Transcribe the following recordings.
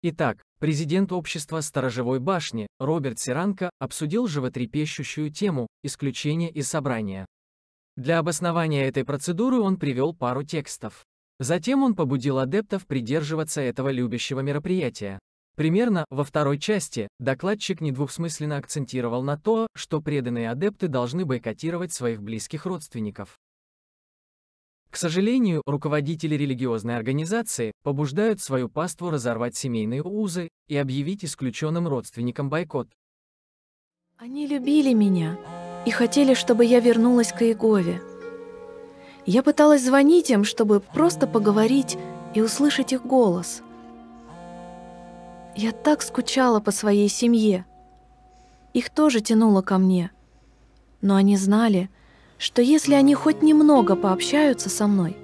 Итак, президент общества «Сторожевой башни» Роберт Сиранко обсудил животрепещущую тему «Исключение из собрания». Для обоснования этой процедуры он привел пару текстов. Затем он побудил адептов придерживаться этого любящего мероприятия. Примерно во второй части докладчик недвусмысленно акцентировал на то, что преданные адепты должны бойкотировать своих близких родственников. К сожалению, руководители религиозной организации побуждают свою паству разорвать семейные узы и объявить исключенным родственникам бойкот. Они любили меня и хотели, чтобы я вернулась к Иегове. Я пыталась звонить им, чтобы просто поговорить и услышать их голос. Я так скучала по своей семье. Их тоже тянуло ко мне. Но они знали, что если они хоть немного пообщаются со мной,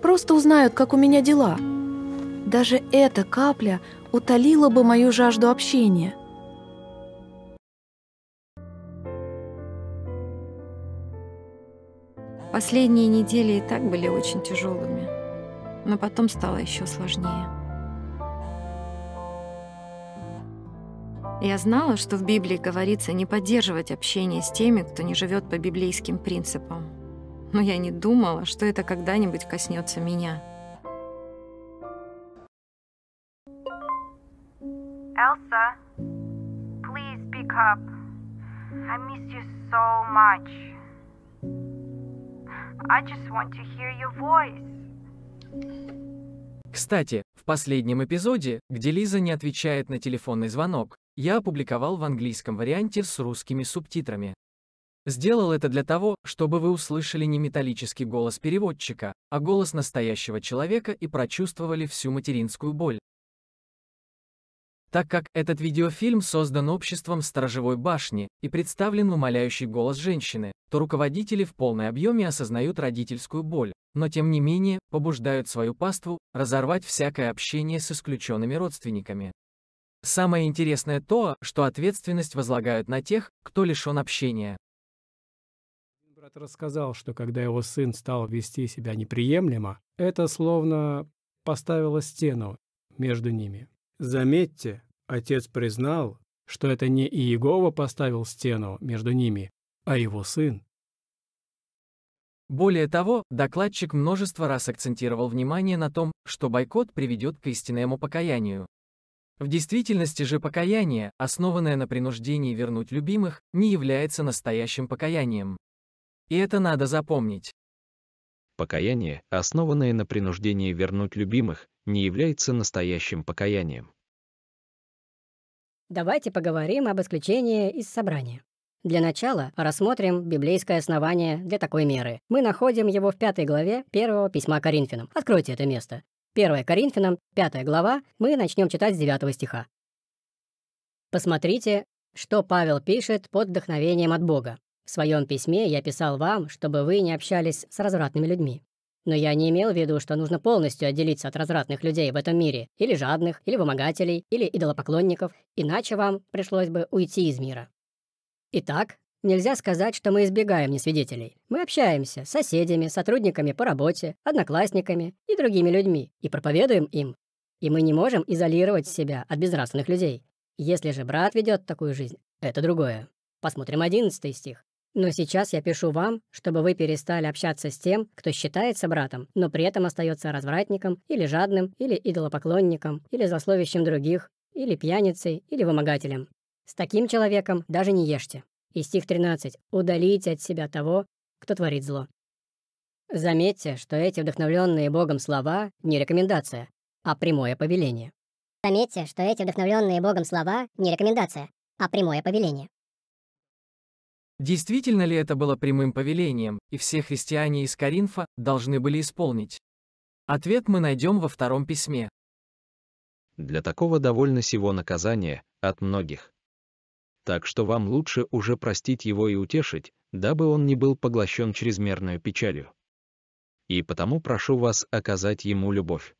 просто узнают, как у меня дела, даже эта капля утолила бы мою жажду общения — Последние недели и так были очень тяжелыми, но потом стало еще сложнее. Я знала, что в Библии говорится не поддерживать общение с теми, кто не живет по библейским принципам. Но я не думала, что это когда-нибудь коснется меня. Elsa, please pick up. I miss you so much. I just want to hear your voice. Кстати, в последнем эпизоде, где Лиза не отвечает на телефонный звонок, я опубликовал в английском варианте с русскими субтитрами. Сделал это для того, чтобы вы услышали не металлический голос переводчика, а голос настоящего человека и прочувствовали всю материнскую боль, так как этот видеофильм создан обществом «Сторожевой башни» и представлен умоляющий голос женщины, то руководители в полной объеме осознают родительскую боль, но тем не менее побуждают свою паству разорвать всякое общение с исключенными родственниками. Самое интересное то, что ответственность возлагают на тех, кто лишен общения. Брат рассказал, что когда его сын стал вести себя неприемлемо, это словно поставило стену между ними. Заметьте, Отец признал, что это не Иегова поставил стену между ними, а его сын. Более того, докладчик множество раз акцентировал внимание на том, что бойкот приведет к истинному покаянию. В действительности же покаяние, основанное на принуждении вернуть любимых, не является настоящим покаянием. И это надо запомнить. Покаяние, основанное на принуждении вернуть любимых, не является настоящим покаянием. Давайте поговорим об исключении из собрания. Для начала рассмотрим библейское основание для такой меры. Мы находим его в пятой главе первого письма Коринфянам. Откройте это место. 1 Коринфянам, 5 глава, мы начнем читать с 9 стиха. Посмотрите, что Павел пишет под вдохновением от Бога. В своем письме я писал вам, чтобы вы не общались с развратными людьми. Но я не имел в виду, что нужно полностью отделиться от развратных людей в этом мире, или жадных, или вымогателей, или идолопоклонников, иначе вам пришлось бы уйти из мира. Итак, нельзя сказать, что мы избегаем несвидетелей. Мы общаемся с соседями, сотрудниками по работе, одноклассниками и другими людьми, и проповедуем им. И мы не можем изолировать себя от безнравственных людей. Если же брат ведет такую жизнь, это другое. Посмотрим 11 стих. Но сейчас я пишу вам, чтобы вы перестали общаться с тем, кто считается братом, но при этом остается развратником, или жадным, или идолопоклонником, или засловищем других, или пьяницей, или вымогателем. С таким человеком даже не ешьте. И стих 13. «Удалите от себя того, кто творит зло». Заметьте, что эти вдохновленные Богом слова не рекомендация, а прямое повеление. Заметьте, что эти вдохновленные Богом слова не рекомендация, а прямое повеление. Действительно ли это было прямым повелением, и все христиане из Каринфа должны были исполнить? Ответ мы найдем во втором письме. Для такого довольно сего наказания от многих. Так что вам лучше уже простить его и утешить, дабы он не был поглощен чрезмерной печалью. И потому прошу вас оказать ему любовь.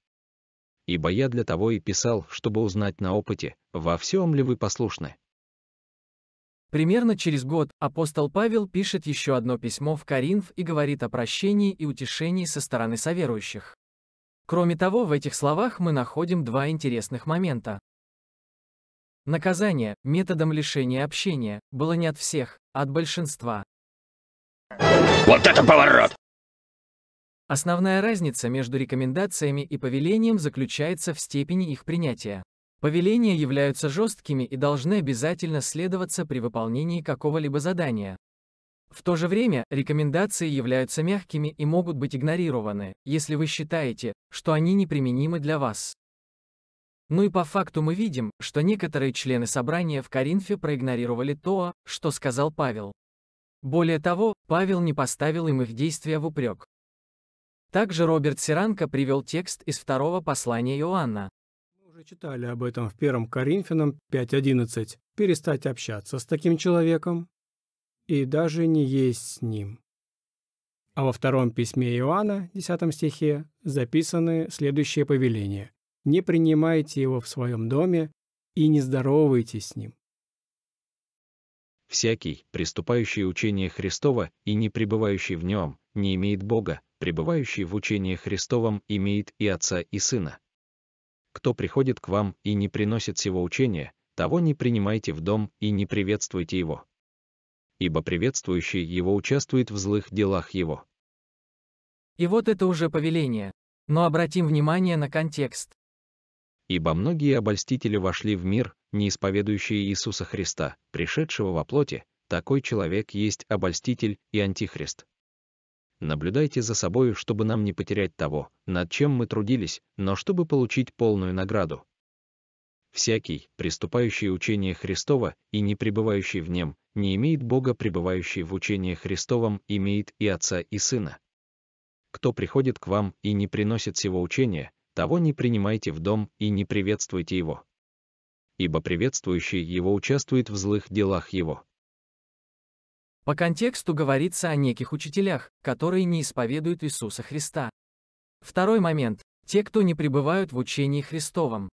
Ибо я для того и писал, чтобы узнать на опыте, во всем ли вы послушны. Примерно через год апостол Павел пишет еще одно письмо в Коринф и говорит о прощении и утешении со стороны соверующих. Кроме того, в этих словах мы находим два интересных момента. Наказание, методом лишения общения, было не от всех, а от большинства. Вот это поворот! Основная разница между рекомендациями и повелением заключается в степени их принятия. Повеления являются жесткими и должны обязательно следоваться при выполнении какого-либо задания. В то же время, рекомендации являются мягкими и могут быть игнорированы, если вы считаете, что они неприменимы для вас. Ну и по факту мы видим, что некоторые члены собрания в Коринфе проигнорировали то, что сказал Павел. Более того, Павел не поставил им их действия в упрек. Также Роберт Сиранко привел текст из второго послания Иоанна прочитали об этом в 1 Коринфянам 5.11. Перестать общаться с таким человеком и даже не есть с ним. А во втором письме Иоанна, 10 стихе, записаны следующие повеления. «Не принимайте его в своем доме и не здоровайтесь с ним». Всякий, приступающий учение Христова и не пребывающий в нем, не имеет Бога, пребывающий в учении Христовом имеет и Отца, и Сына кто приходит к вам и не приносит сего учения, того не принимайте в дом и не приветствуйте его. Ибо приветствующий его участвует в злых делах его. И вот это уже повеление. Но обратим внимание на контекст. Ибо многие обольстители вошли в мир, не исповедующие Иисуса Христа, пришедшего во плоти, такой человек есть обольститель и антихрист. Наблюдайте за собой, чтобы нам не потерять того, над чем мы трудились, но чтобы получить полную награду. Всякий, приступающий учение Христова и не пребывающий в нем, не имеет Бога, пребывающий в учении Христовом, имеет и Отца, и Сына. Кто приходит к вам и не приносит сего учения, того не принимайте в дом и не приветствуйте его. Ибо приветствующий его участвует в злых делах его. По контексту говорится о неких учителях, которые не исповедуют Иисуса Христа. Второй момент. Те, кто не пребывают в учении Христовом.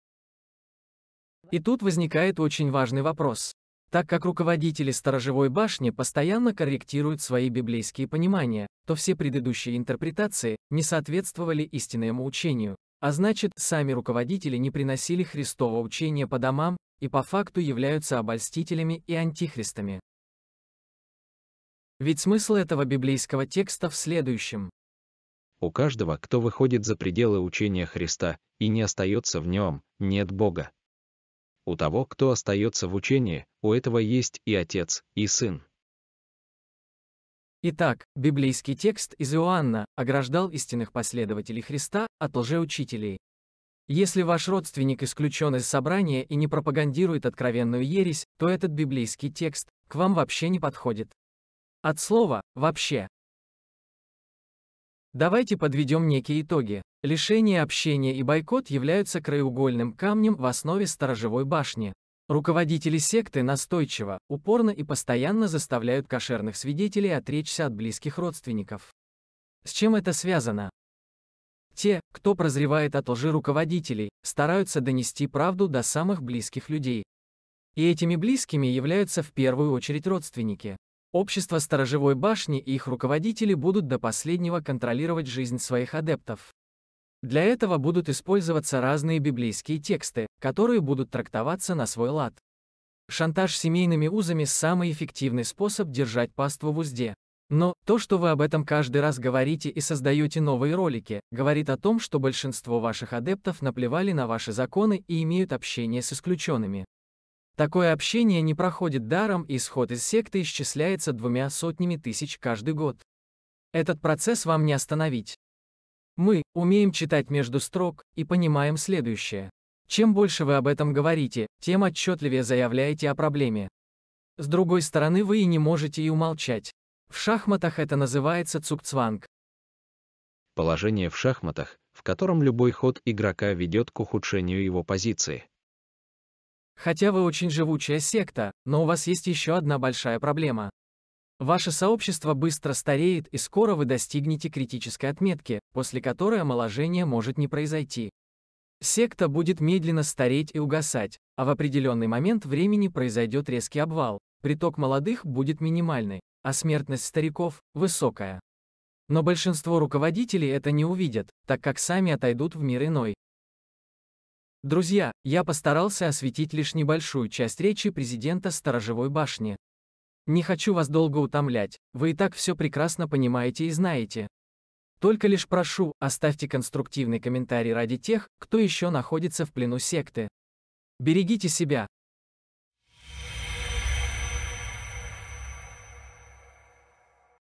И тут возникает очень важный вопрос. Так как руководители сторожевой башни постоянно корректируют свои библейские понимания, то все предыдущие интерпретации не соответствовали истинному учению. А значит, сами руководители не приносили Христово учение по домам и по факту являются обольстителями и антихристами. Ведь смысл этого библейского текста в следующем. У каждого, кто выходит за пределы учения Христа и не остается в нем, нет Бога. У того, кто остается в учении, у этого есть и Отец, и Сын. Итак, библейский текст из Иоанна ограждал истинных последователей Христа от лжеучителей. Если ваш родственник исключен из собрания и не пропагандирует откровенную ересь, то этот библейский текст к вам вообще не подходит. От слова «вообще». Давайте подведем некие итоги. Лишение общения и бойкот являются краеугольным камнем в основе сторожевой башни. Руководители секты настойчиво, упорно и постоянно заставляют кошерных свидетелей отречься от близких родственников. С чем это связано? Те, кто прозревает от лжи руководителей, стараются донести правду до самых близких людей. И этими близкими являются в первую очередь родственники. Общество сторожевой башни и их руководители будут до последнего контролировать жизнь своих адептов. Для этого будут использоваться разные библейские тексты, которые будут трактоваться на свой лад. Шантаж семейными узами – самый эффективный способ держать паству в узде. Но, то, что вы об этом каждый раз говорите и создаете новые ролики, говорит о том, что большинство ваших адептов наплевали на ваши законы и имеют общение с исключенными. Такое общение не проходит даром, и исход из секты исчисляется двумя сотнями тысяч каждый год. Этот процесс вам не остановить. Мы умеем читать между строк и понимаем следующее. Чем больше вы об этом говорите, тем отчетливее заявляете о проблеме. С другой стороны, вы и не можете и умолчать. В шахматах это называется цукцванг. Положение в шахматах, в котором любой ход игрока ведет к ухудшению его позиции. Хотя вы очень живучая секта, но у вас есть еще одна большая проблема. Ваше сообщество быстро стареет и скоро вы достигнете критической отметки, после которой омоложение может не произойти. Секта будет медленно стареть и угасать, а в определенный момент времени произойдет резкий обвал, приток молодых будет минимальный, а смертность стариков – высокая. Но большинство руководителей это не увидят, так как сами отойдут в мир иной, Друзья, я постарался осветить лишь небольшую часть речи президента Сторожевой башни. Не хочу вас долго утомлять, вы и так все прекрасно понимаете и знаете. Только лишь прошу, оставьте конструктивный комментарий ради тех, кто еще находится в плену секты. Берегите себя,